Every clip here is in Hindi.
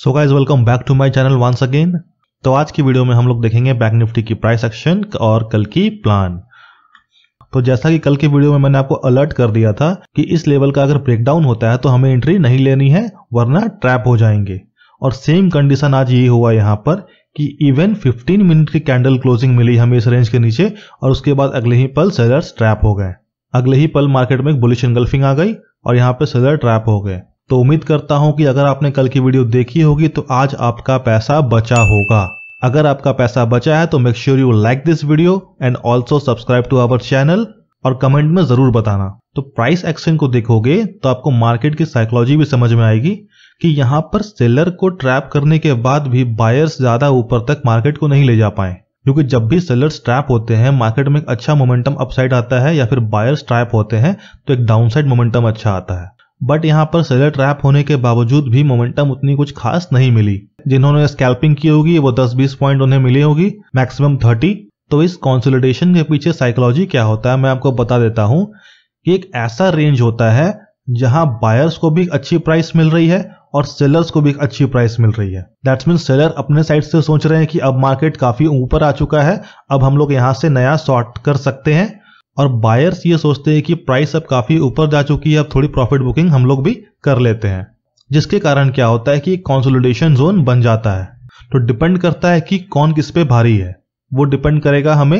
so guys welcome back to my channel once again तो आज की वीडियो में हम लोग देखेंगे बैंक निफ्टी की प्राइस एक्शन और कल की प्लान तो जैसा कि कल के वीडियो में मैंने आपको अलर्ट कर दिया था कि इस लेवल का अगर ब्रेकडाउन होता है तो हमें एंट्री नहीं लेनी है वरना ट्रैप हो जाएंगे और सेम कंडीशन आज ये हुआ यहाँ पर कि इवन 15 मिनट की कैंडल क्लोजिंग मिली हमें इस रेंज के नीचे और उसके बाद अगले ही पल सेलर्स ट्रैप हो गए अगले ही पल मार्केट में एक बुलिश एंगल्फिंग आ गई और यहाँ पे सेलर ट्रैप हो गए तो उम्मीद करता हूं कि अगर आपने कल की वीडियो देखी होगी तो आज आपका पैसा बचा होगा अगर आपका पैसा बचा है तो make sure you like this video and also subscribe to our channel और कमेंट में जरूर बताना तो प्राइस एक्शन को देखोगे तो आपको मार्केट की साइकोलॉजी भी समझ में आएगी कि यहाँ पर सेलर को ट्रैप करने के बाद भी बायर्स ज्यादा ऊपर तक मार्केट को नहीं ले जा पाए क्योंकि जब भी सेलर्स ट्रैप होते हैं मार्केट में एक अच्छा मोमेंटम अपसाइड आता है या फिर बायर्स ट्रैप होते हैं तो एक डाउनसाइड मोमेंटम अच्छा आता है बट यहाँ पर सेलर ट्रैप होने के बावजूद भी मोमेंटम उतनी कुछ खास नहीं मिली जिन्होंने स्कैल्पिंग की होगी वो 10-20 पॉइंट उन्हें मिली होगी मैक्सिमम 30 तो इस कॉन्सोलिडेशन के पीछे साइकोलॉजी क्या होता है मैं आपको बता देता हूँ कि एक ऐसा रेंज होता है जहां बायर्स को भी अच्छी प्राइस मिल रही है और सेलर्स को भी एक अच्छी प्राइस मिल रही है दैट्स मीन सेलर अपने साइड से सोच रहे हैं कि अब मार्केट काफी ऊपर आ चुका है अब हम लोग यहाँ से नया शॉर्ट कर सकते हैं और बायर्स ये सोचते हैं कि प्राइस अब काफ़ी ऊपर जा चुकी है अब थोड़ी प्रॉफिट बुकिंग हम लोग भी कर लेते हैं जिसके कारण क्या होता है कि कॉन्सोलिडेशन जोन बन जाता है तो डिपेंड करता है कि कौन किस पे भारी है वो डिपेंड करेगा हमें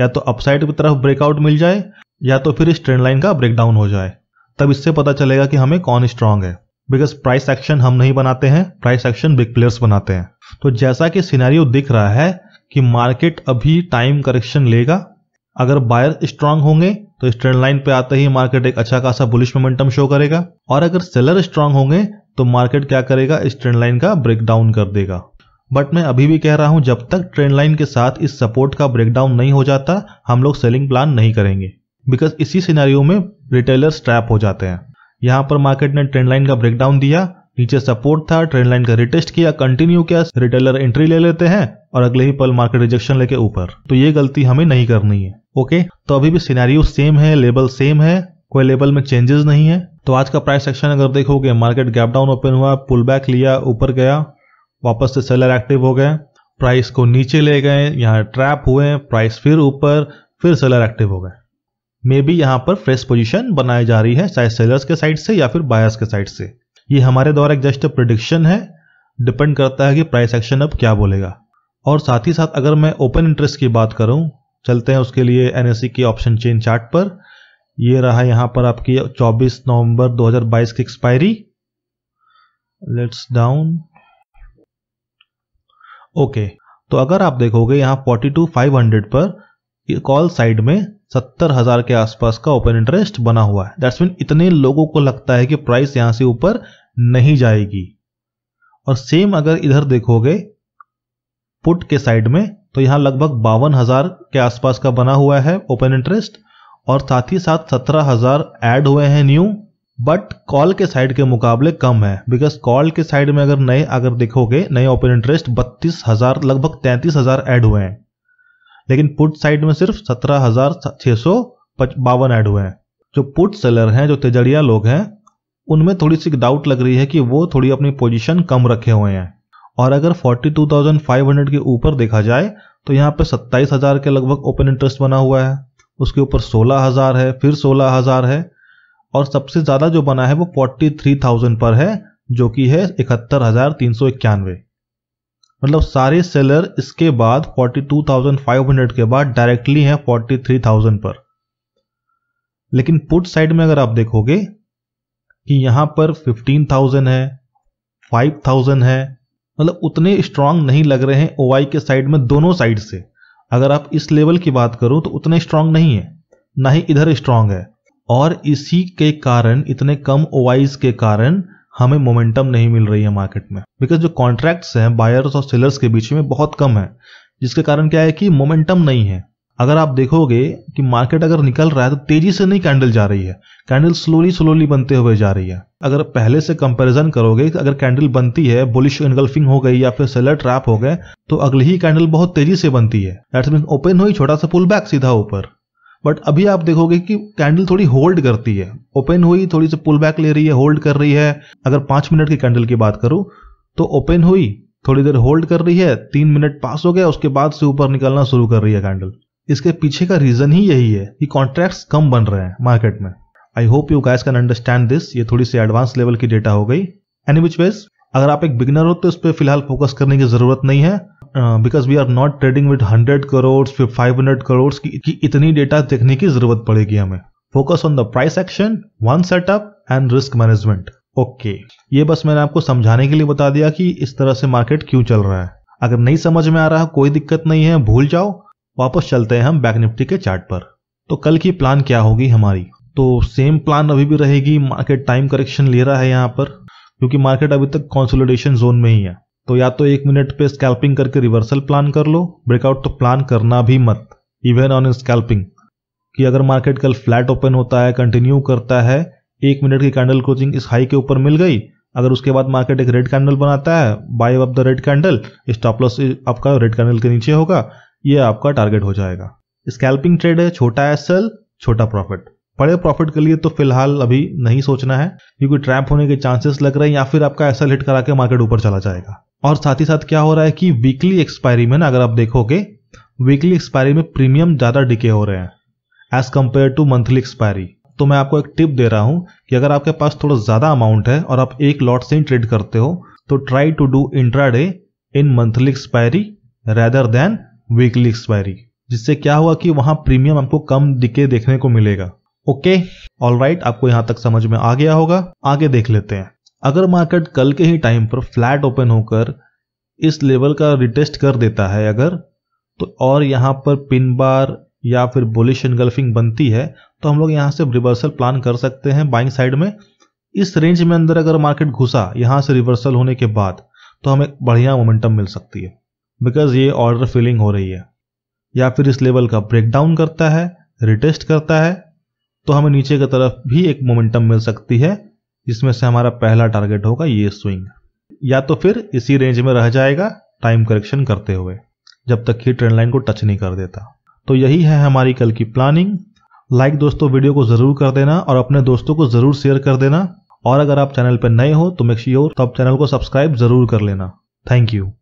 या तो अपसाइड की तरफ ब्रेकआउट मिल जाए या तो फिर इस ट्रेंड लाइन का ब्रेकडाउन हो जाए तब इससे पता चलेगा कि हमें कौन स्ट्रांग है बिकॉज प्राइस एक्शन हम नहीं बनाते हैं प्राइस एक्शन बिग प्लेयर्स बनाते हैं तो जैसा कि सिनेरियो दिख रहा है कि मार्केट अभी टाइम करेक्शन लेगा अगर बायर स्ट्रांग होंगे तो इस ट्रेंड लाइन पे आते ही मार्केट एक अच्छा खासा बुलिश मोमेंटम शो करेगा और अगर सेलर स्ट्रांग होंगे तो मार्केट क्या करेगा इस ट्रेंड लाइन का ब्रेकडाउन कर देगा बट मैं अभी भी कह रहा हूं जब तक ट्रेंड लाइन के साथ इस सपोर्ट का ब्रेकडाउन नहीं हो जाता हम लोग सेलिंग प्लान नहीं करेंगे बिकॉज इसी सिनेरियो में रिटेलर स्ट्रैप हो जाते हैं यहां पर मार्केट ने ट्रेंड लाइन का ब्रेकडाउन दिया नीचे सपोर्ट था ट्रेंड लाइन का रिटेस्ट किया कंटिन्यू किया रिटेलर एंट्री ले लेते हैं और अगले ही पल मार्केट रिजेक्शन लेके ऊपर तो ये गलती हमें नहीं करनी है ओके तो अभी भी सीनारियो सेम है लेवल सेम है कोई लेवल में चेंजेस नहीं है तो आज का प्राइस सेक्शन अगर देखोगे मार्केट गैप डाउन ओपन हुआ पुल बैक लिया ऊपर गया वापस से सेलर एक्टिव हो गए प्राइस को नीचे ले गए यहाँ ट्रैप हुए प्राइस फिर ऊपर फिर सेलर एक्टिव हो गए मे बी यहाँ पर फ्रेश पोजीशन बनाई जा रही है चाहे सेलर्स के साइड से या फिर बायर्स के साइड से ये हमारे द्वारा एक जस्ट प्रोडिक्शन है डिपेंड करता है कि प्राइस एक्शन अब क्या बोलेगा और साथ ही साथ अगर मैं ओपन इंटरेस्ट की बात करूं चलते हैं उसके लिए एन e की ऑप्शन चेन चार्ट पर ये रहा यहां पर आपकी 24 नवंबर 2022 की एक्सपायरी लेट्स डाउन ओके तो अगर आप देखोगे यहां 42500 पर कॉल साइड में सत्तर हजार के आसपास का ओपन इंटरेस्ट बना हुआ है दैट्स मीन इतने लोगों को लगता है कि प्राइस यहां से ऊपर नहीं जाएगी और सेम अगर इधर देखोगे पुट के साइड में तो यहां लगभग बावन हजार के आसपास का बना हुआ है ओपन इंटरेस्ट और साथ ही साथ सत्रह हजार एड हुए हैं न्यू बट कॉल के साइड के मुकाबले कम है बिकॉज कॉल के साइड में अगर नए अगर देखोगे नए ओपन इंटरेस्ट बत्तीस हजार लगभग तैंतीस हजार एड हुए हैं लेकिन पुट साइड में सिर्फ सत्रह हजार छह सौ बावन एड हुए हैं जो पुट सेलर हैं जो तेजड़िया लोग हैं उनमें थोड़ी सी डाउट लग रही है कि वो थोड़ी अपनी पोजीशन कम रखे हुए हैं और अगर forty two thousand five hundred के ऊपर देखा जाए तो यहाँ पे सत्ताईस हजार के लगभग ओपन इंटरेस्ट बना हुआ है उसके ऊपर सोलह हजार है फिर सोलह हजार है और सबसे ज़्यादा जो बना है वो फोर्टी थ्री थाउजेंड पर है जो कि है इकहत्तर हजार तीन सौ इक्यानवे मतलब सारे सेलर इसके बाद 42,500 के बाद डायरेक्टली हैं 43,000 पर लेकिन पुट साइड में अगर आप देखोगे कि यहां पर 15,000 है 5,000 है मतलब उतने स्ट्रांग नहीं लग रहे हैं ओआई के साइड में दोनों साइड से अगर आप इस लेवल की बात करो तो उतने स्ट्रांग नहीं है ना ही इधर स्ट्रांग है और इसी के कारण इतने कम ओवाइज के कारण हमें मोमेंटम नहीं मिल रही है मार्केट में बिकॉज जो कॉन्ट्रैक्ट्स हैं बायर्स और सेलर्स के बीच में बहुत कम है जिसके कारण क्या है कि मोमेंटम नहीं है अगर आप देखोगे कि मार्केट अगर निकल रहा है तो तेजी से नहीं कैंडल जा रही है कैंडल स्लोली स्लोली बनते हुए जा रही है अगर पहले से कंपैरिजन करोगे अगर कैंडल बनती है बुलिश इनगल्फिंग हो गई या फिर सेलर ट्रैप हो गए तो अगली ही कैंडल बहुत तेजी से बनती है दैट्स मीन ओपन हुई छोटा सा पुल बैक सीधा ऊपर बट अभी आप देखोगे कि कैंडल थोड़ी होल्ड करती है ओपन हुई थोड़ी सी पुल बैक ले रही है होल्ड कर रही है अगर पांच मिनट की कैंडल की बात करूं तो ओपन हुई थोड़ी देर होल्ड कर रही है तीन मिनट पास हो गया उसके बाद से ऊपर निकलना शुरू कर रही है कैंडल इसके पीछे का रीजन ही यही है कि कॉन्ट्रैक्ट्स कम बन रहे हैं मार्केट में I hope you guys can understand this ये थोड़ी सी एडवांस लेवल की डेटा हो गई एनी विच वेज अगर आप एक बिगनर हो तो इस पर फिलहाल फोकस करने की जरूरत नहीं है because we are not trading with hundred crore फिर फाइव हंड्रेड की, की इतनी डेटा देखने की जरूरत पड़ेगी हमें focus on the price action one setup and risk management okay ये बस मैंने आपको समझाने के लिए बता दिया कि इस तरह से मार्केट क्यों चल रहा है अगर नहीं समझ में आ रहा कोई दिक्कत नहीं है भूल जाओ वापस चलते हैं हम बैक निफ्टी के चार्ट पर तो कल की प्लान क्या होगी हमारी तो सेम प्लान अभी भी रहेगी मार्केट टाइम करेक्शन ले रहा है यहाँ पर क्योंकि मार्केट अभी तक कॉन्सोलिडेशन जोन में ही है तो या तो एक मिनट पे स्कैल्पिंग करके रिवर्सल प्लान कर लो ब्रेकआउट तो प्लान करना भी मत इवन ऑन स्कैल्पिंग कि अगर मार्केट कल फ्लैट ओपन होता है कंटिन्यू करता है एक मिनट की कैंडल क्लोजिंग इस हाई के ऊपर मिल गई अगर उसके बाद मार्केट एक रेड कैंडल बनाता है by up the red candle stop loss आपका रेड कैंडल के नीचे होगा ये आपका टारगेट हो जाएगा स्कैल्पिंग ट्रेड है छोटा है सेल छोटा प्रॉफिट बड़े प्रॉफिट के लिए तो फिलहाल अभी नहीं सोचना है क्योंकि ट्रैप होने के चांसेस लग रहे हैं या फिर आपका ऐसा हिट करा के मार्केट ऊपर चला जाएगा और साथ ही साथ क्या हो रहा है कि वीकली एक्सपायरी में ना अगर आप देखोगे वीकली एक्सपायरी में प्रीमियम ज़्यादा डिके हो रहे हैं as compare to monthly expiry तो मैं आपको एक टिप दे रहा हूँ कि अगर आपके पास थोड़ा ज़्यादा अमाउंट है और आप एक लॉट से ही ट्रेड करते हो तो try to do intraday in monthly expiry rather than weekly expiry जिससे क्या हुआ कि वहां प्रीमियम आपको कम डिके देखने को मिलेगा ओके ऑल राइट आपको यहाँ तक समझ में आ गया होगा आगे देख लेते हैं अगर मार्केट कल के ही टाइम पर फ्लैट ओपन होकर इस लेवल का रिटेस्ट कर देता है अगर तो और यहाँ पर पिन बार या फिर बुलिश एनगल्फिंग बनती है तो हम लोग यहाँ से रिवर्सल प्लान कर सकते हैं बाइंग साइड में इस रेंज में अंदर अगर मार्केट घुसा यहाँ से रिवर्सल होने के बाद तो हमें बढ़िया मोमेंटम मिल सकती है बिकॉज ये ऑर्डर फिलिंग हो रही है या फिर इस लेवल का ब्रेकडाउन करता है रिटेस्ट करता है तो हमें नीचे की तरफ भी एक मोमेंटम मिल सकती है इसमें से हमारा पहला टारगेट होगा ये स्विंग या तो फिर इसी रेंज में रह जाएगा टाइम करेक्शन करते हुए जब तक ही ट्रेंड लाइन को टच नहीं कर देता तो यही है हमारी कल की प्लानिंग लाइक दोस्तों वीडियो को जरूर कर देना और अपने दोस्तों को जरूर शेयर कर देना और अगर आप चैनल पर नए हो तो मेक श्योर तो आप चैनल को सब्सक्राइब जरूर कर लेना थैंक यू